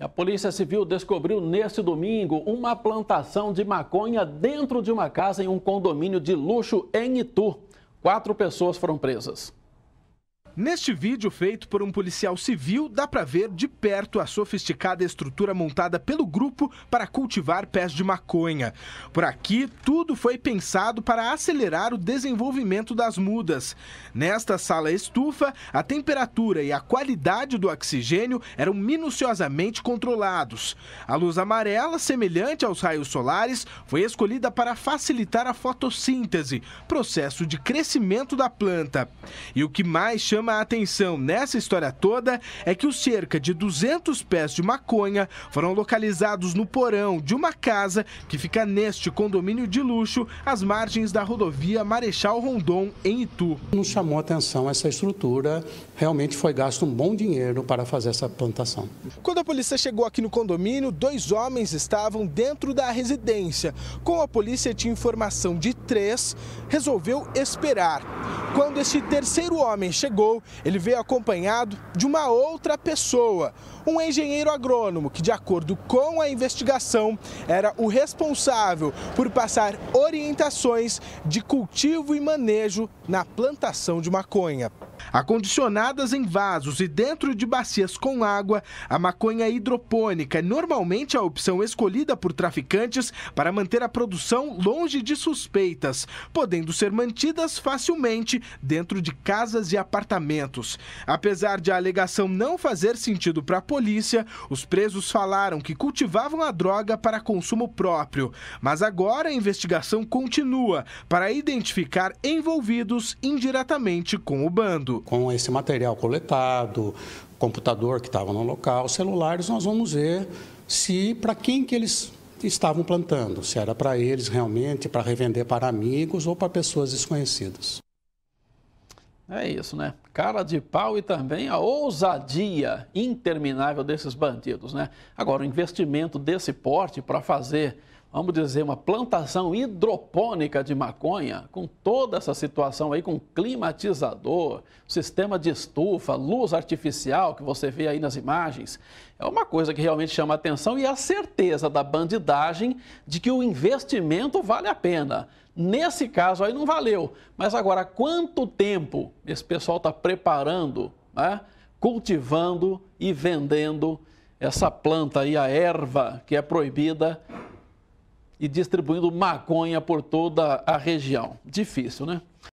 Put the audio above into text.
A Polícia Civil descobriu neste domingo uma plantação de maconha dentro de uma casa em um condomínio de luxo em Itu. Quatro pessoas foram presas. Neste vídeo feito por um policial civil, dá para ver de perto a sofisticada estrutura montada pelo grupo para cultivar pés de maconha. Por aqui, tudo foi pensado para acelerar o desenvolvimento das mudas. Nesta sala estufa, a temperatura e a qualidade do oxigênio eram minuciosamente controlados. A luz amarela, semelhante aos raios solares, foi escolhida para facilitar a fotossíntese, processo de crescimento da planta. E o que mais chama chama a atenção nessa história toda é que os cerca de 200 pés de maconha foram localizados no porão de uma casa que fica neste condomínio de luxo, às margens da rodovia Marechal Rondon, em Itu. Não chamou atenção essa estrutura, realmente foi gasto um bom dinheiro para fazer essa plantação. Quando a polícia chegou aqui no condomínio, dois homens estavam dentro da residência. Com a polícia tinha informação de três, resolveu esperar. Quando esse terceiro homem chegou, chegou, ele veio acompanhado de uma outra pessoa, um engenheiro agrônomo que, de acordo com a investigação, era o responsável por passar orientações de cultivo e manejo na plantação de maconha. Acondicionadas em vasos e dentro de bacias com água, a maconha hidropônica é normalmente a opção escolhida por traficantes para manter a produção longe de suspeitas, podendo ser mantidas facilmente dentro de casas e apartamentos. Apesar de a alegação não fazer sentido para a polícia, os presos falaram que cultivavam a droga para consumo próprio. Mas agora a investigação continua para identificar envolvidos indiretamente com o bando com esse material coletado, computador que estava no local, celulares, nós vamos ver se para quem que eles estavam plantando, se era para eles realmente, para revender para amigos ou para pessoas desconhecidas. É isso, né? Cara de pau e também a ousadia interminável desses bandidos, né? Agora, o investimento desse porte para fazer, vamos dizer, uma plantação hidropônica de maconha, com toda essa situação aí, com climatizador, sistema de estufa, luz artificial que você vê aí nas imagens, é uma coisa que realmente chama atenção e a certeza da bandidagem de que o investimento vale a pena. Nesse caso aí não valeu. Mas agora, quanto tempo esse pessoal está preparando, né? cultivando e vendendo essa planta aí, a erva que é proibida e distribuindo maconha por toda a região? Difícil, né?